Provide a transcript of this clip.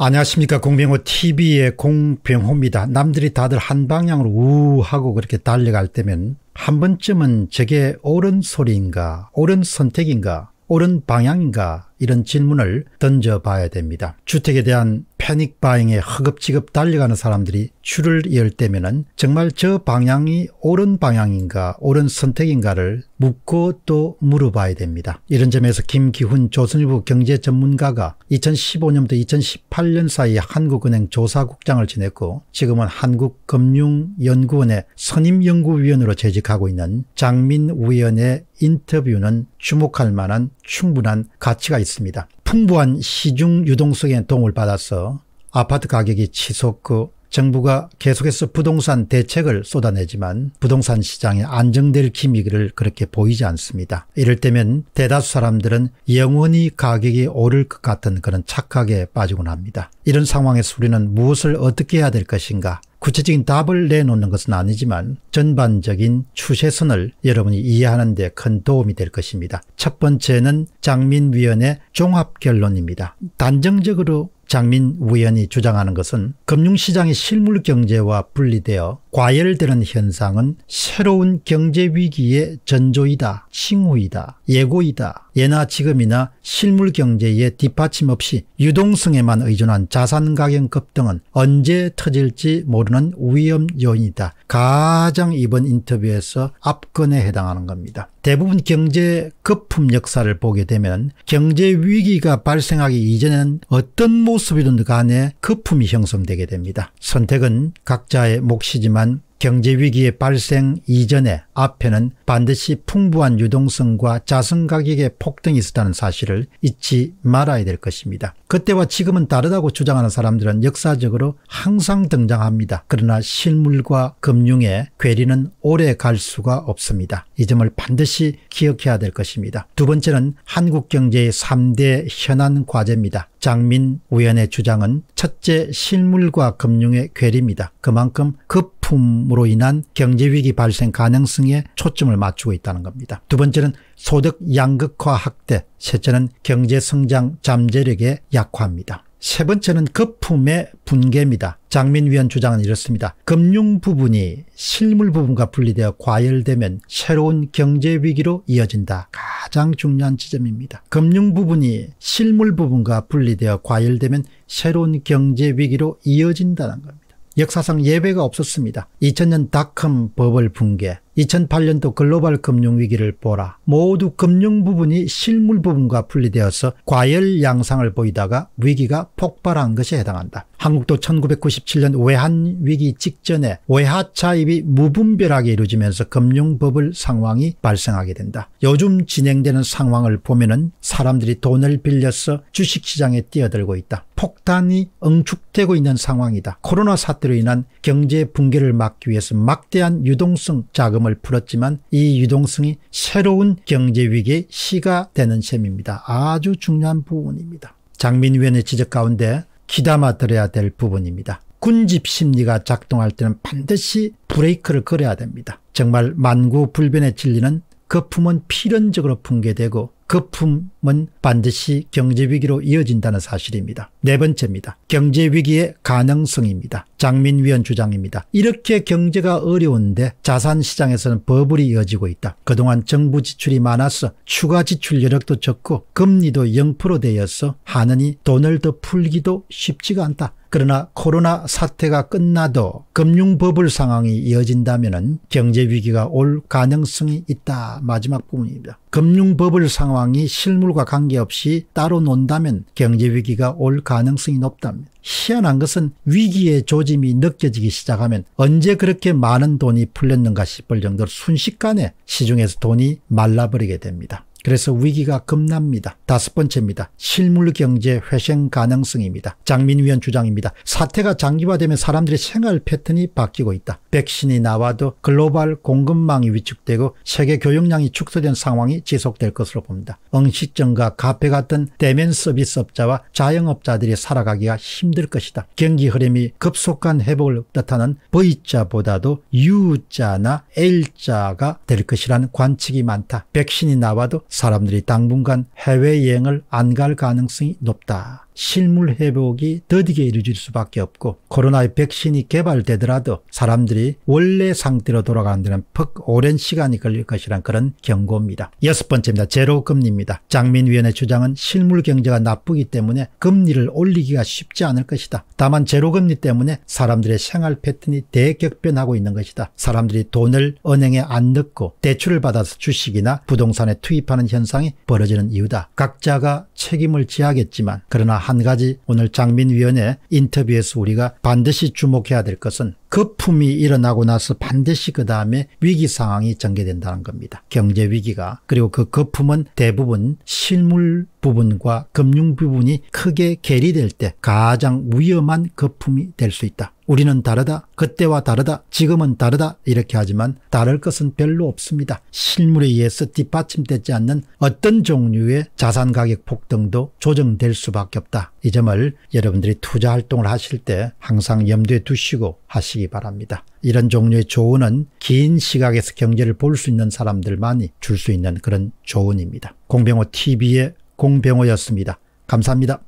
안녕하십니까 공병호 tv의 공병호입니다. 남들이 다들 한 방향으로 우 하고 그렇게 달려갈 때면 한 번쯤은 저게 옳은 소리인가 옳은 선택인가 옳은 방향인가 이런 질문을 던져봐야 됩니다. 주택에 대한 패닉 바잉에 허겁지겁 달려가는 사람들이 줄을 열 때면은 정말 저 방향이 옳은 방향인가 옳은 선택인가를 묻고 또 물어봐야 됩니다. 이런 점에서 김기훈 조선일보 경제 전문가가 2015년부터 2018년 사이 한국은행 조사국장을 지냈고 지금은 한국금융연구원의 선임연구위원으로 재직하고 있는 장민 위원의 인터뷰는 주목할 만한 충분한 가치가 있습니다. 풍부한 시중 유동성의 도움을 받아서 아파트 가격이 치솟고 정부가 계속해서 부동산 대책을 쏟아내지만 부동산 시장이 안정될 기미를 그렇게 보이지 않습니다. 이럴 때면 대다수 사람들은 영원히 가격이 오를 것 같은 그런 착각에 빠지곤 합니다. 이런 상황에서 우리는 무엇을 어떻게 해야 될 것인가 구체적인 답을 내놓는 것은 아니지만 전반적인 추세선을 여러분이 이해하는 데 큰 도움이 될 것입니다. 첫 번째는 장민위원회 종합결론입니다. 단정적으로 장민 위원이 주장하는 것은 금융시장의 실물경제와 분리되어 과열되는 현상은 새로운 경제위기의 전조이다, 칭후이다, 예고이다, 예나 지금이나 실물 경제의 뒷받침 없이 유동성에만 의존한 자산 가격 급등은 언제 터질지 모르는 위험 요인이다. 가장 이번 인터뷰에서 압권에 해당하는 겁니다. 대부분 경제 거품 역사를 보게 되면 경제 위기가 발생하기 이전에는 어떤 모습이든 간에 거품이 형성되게 됩니다. 선택은 각자의 몫이지만 경제위기의 발생 이전에 앞에는 반드시 풍부한 유동성과 자산가격의 폭등이 있었다는 사실을 잊지 말아야 될 것입니다. 그때와 지금은 다르다고 주장하는 사람들은 역사적으로 항상 등장합니다. 그러나 실물과 금융의 괴리는 오래 갈 수가 없습니다. 이 점을 반드시 기억해야 될 것입니다. 두 번째는 한국 경제의 3대 현안 과제입니다. 장민 위원의 주장은 첫째 실물과 금융의 괴리입니다. 그만큼 급품으로 인한 경제위기 발생 가능성에 초점을 맞추고 있다는 겁니다. 두 번째는 소득 양극화 확대, 셋째는 경제성장 잠재력의 약화입니다. 세 번째는 거품의 분괴입니다 장민 위원 주장은 이렇습니다. 금융 부분이 실물 부분과 분리되어 과열되면 새로운 경제 위기로 이어진다. 가장 중요한 지점입니다. 금융 부분이 실물 부분과 분리되어 과열되면 새로운 경제 위기로 이어진다는 겁니다. 역사상 예외가 없었습니다. 2000년 닷컴 버블 붕괴, 2008년도 글로벌 금융위기를 보라. 모두 금융 부분이 실물 부분과 분리되어서 과열 양상을 보이다가 위기가 폭발한 것에 해당한다. 한국도 1997년 외환위기 직전에 외화차입이 무분별하게 이루어지면서 금융법블 상황이 발생하게 된다. 요즘 진행되는 상황을 보면 은 사람들이 돈을 빌려서 주식시장에 뛰어들고 있다. 폭탄이 응축되고 있는 상황이다. 코로나 사태로 인한 경제 붕괴를 막기 위해서 막대한 유동성 자금을 유동을 풀었지만 이 유동성이 새로운 경제 위기의 시가 되는 셈입니다. 아주 중요한 부분입니다. 장민위원의 지적 가운데 기담아 들어야 될 부분입니다. 군집 심리가 작동할 때는 반드시 브레이크를 걸어야 됩니다. 정말 만구불변의 진리는 거품은 필연적으로 붕괴되고 거품은 반드시 경제위기로 이어진다는 사실입니다. 네 번째입니다. 경제위기의 가능성입니다. 장민위원 주장입니다. 이렇게 경제가 어려운데 자산시장에서는 버블이 이어지고 있다. 그동안 정부 지출이 많았어 추가 지출 여력도 적고 금리도 0%되어서 하느니 돈을 더 풀기도 쉽지가 않다. 그러나 코로나 사태가 끝나도 금융버블 상황이 이어진다면 경제위기가 올 가능성이 있다. 마지막 부분입니다. 금융버블 상황 상황이 실물과 관계없이 따로 논다면 경제 위기가 올 가능성이 높답니다. 희한한 것은 위기의 조짐이 느껴지기 시작하면 언제 그렇게 많은 돈이 풀렸는가 싶을 정도로 순식간에 시중에서 돈이 말라버리게 됩니다. 그래서 위기가 겁납니다. 다섯 번째입니다. 실물경제 회생 가능성입니다. 장민 위원 주장입니다. 사태가 장기화되면 사람들의 생활 패턴이 바뀌고 있다. 백신이 나와도 글로벌 공급망이 위축되고 세계 교역량이 축소된 상황이 지속될 것으로 봅니다. 응식점과 카페 같은 대면 서비스업자와 자영업자들이 살아가기가 힘들 것이다. 경기 흐름이 급속한 회복을 뜻하는 V자보다도 U자나 L자가 될 것이라는 관측이 많다. 백신이 나와도 사람들이 당분간 해외여행을 안 갈 가능성이 높다. 실물 회복이 더디게 이루어질 수밖에 없고 코로나의 백신이 개발되더라도 사람들이 원래 상태로 돌아가는 데는 퍽 오랜 시간이 걸릴 것이란 그런 경고입니다. 여섯 번째입니다. 제로금리입니다. 장민위원의 주장은 실물 경제가 나쁘기 때문에 금리를 올리기가 쉽지 않을 것이다. 다만 제로금리 때문에 사람들의 생활 패턴이 대격변하고 있는 것이다. 사람들이 돈을 은행에 안 넣고 대출을 받아서 주식이나 부동산에 투입하는 현상이 벌어지는 이유다. 각자가 책임을 지하겠지만 그러나 한 가지 오늘 장민위원회 인터뷰에서 우리가 반드시 주목해야 될 것은 거품이 일어나고 나서 반드시 그 다음에 위기 상황이 전개된다는 겁니다. 경제 위기가. 그리고 그 거품은 대부분 실물 부분과 금융 부분이 크게 괴리될 때 가장 위험한 거품이 될 수 있다. 우리는 다르다. 그때와 다르다. 지금은 다르다. 이렇게 하지만 다를 것은 별로 없습니다. 실물에 의해서 뒷받침되지 않는 어떤 종류의 자산 가격 폭등도 조정될 수밖에 없다. 이 점을 여러분들이 투자 활동을 하실 때 항상 염두에 두시고 하시기 바랍니다. 이런 종류의 조언은 긴 시각에서 경제를 볼 수 있는 사람들만이 줄 수 있는 그런 조언입니다. 공병호 TV의 공병호였습니다. 감사합니다.